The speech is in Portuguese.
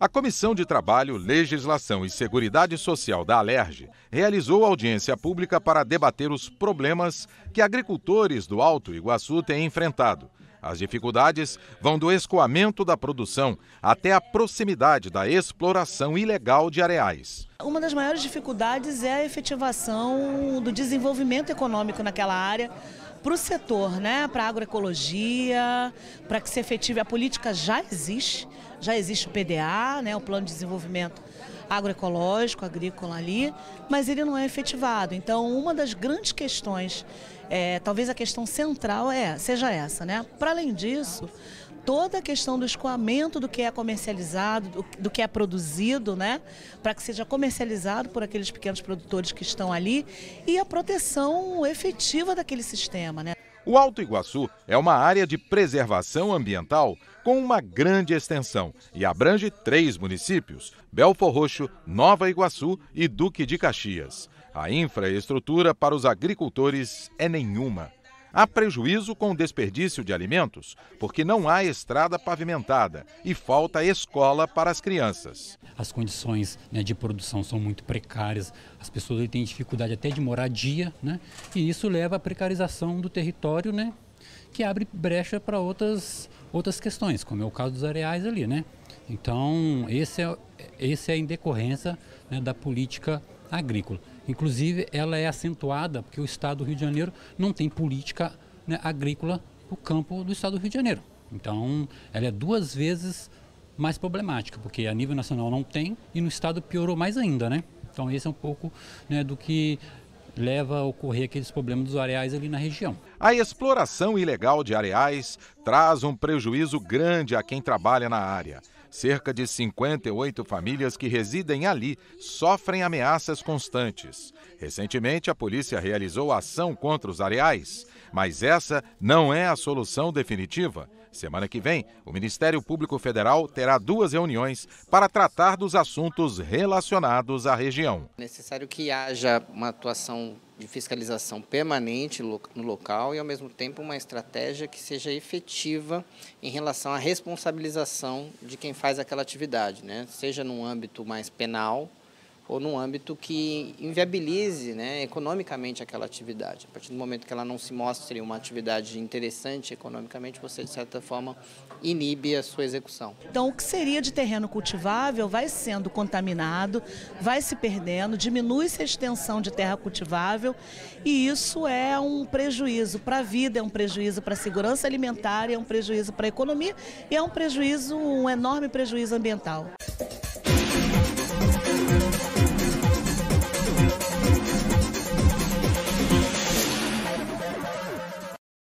A Comissão de Trabalho, Legislação e Seguridade Social da Alerj realizou audiência pública para debater os problemas que agricultores do Alto Iguaçu têm enfrentado. As dificuldades vão do escoamento da produção até a proximidade da exploração ilegal de areais. Uma das maiores dificuldades é a efetivação do desenvolvimento econômico naquela área, para o setor, né? para a agroecologia, para que se efetive. A política já existe, já existe o PDA, né? o Plano de Desenvolvimento Agroecológico, Agrícola ali, mas ele não é efetivado. Então, uma das grandes questões é, talvez a questão central é, seja essa, né? Para além disso, toda a questão do escoamento do que é comercializado, do, do que é produzido, né? Para que seja comercializado por aqueles pequenos produtores que estão ali e a proteção efetiva daquele sistema, né? O Alto Iguaçu é uma área de preservação ambiental com uma grande extensão e abrange três municípios: Belfor Roxo, Nova Iguaçu e Duque de Caxias. A infraestrutura para os agricultores é nenhuma. Há prejuízo com o desperdício de alimentos, porque não há estrada pavimentada e falta escola para as crianças. As condições né, de produção são muito precárias, as pessoas têm dificuldade até de moradia, né, e isso leva à precarização do território, né, que abre brecha para outras, outras questões, como é o caso dos areais ali. Né. Então, esse é, esse é em decorrência né, da política agrícola. Inclusive, ela é acentuada porque o Estado do Rio de Janeiro não tem política né, agrícola para o campo do Estado do Rio de Janeiro. Então, ela é duas vezes mais problemática, porque a nível nacional não tem e no Estado piorou mais ainda, né? Então, esse é um pouco né, do que leva a ocorrer aqueles problemas dos areais ali na região. A exploração ilegal de areais traz um prejuízo grande a quem trabalha na área cerca de 58 famílias que residem ali sofrem ameaças constantes. Recentemente, a polícia realizou ação contra os areais, mas essa não é a solução definitiva Semana que vem, o Ministério Público Federal terá duas reuniões para tratar dos assuntos relacionados à região. É necessário que haja uma atuação de fiscalização permanente no local e, ao mesmo tempo, uma estratégia que seja efetiva em relação à responsabilização de quem faz aquela atividade, né? seja num âmbito mais penal ou num âmbito que inviabilize né, economicamente aquela atividade. A partir do momento que ela não se mostre uma atividade interessante economicamente, você, de certa forma, inibe a sua execução. Então, o que seria de terreno cultivável vai sendo contaminado, vai se perdendo, diminui-se a extensão de terra cultivável e isso é um prejuízo para a vida, é um prejuízo para a segurança alimentar, é um prejuízo para a economia e é um prejuízo, um enorme prejuízo ambiental.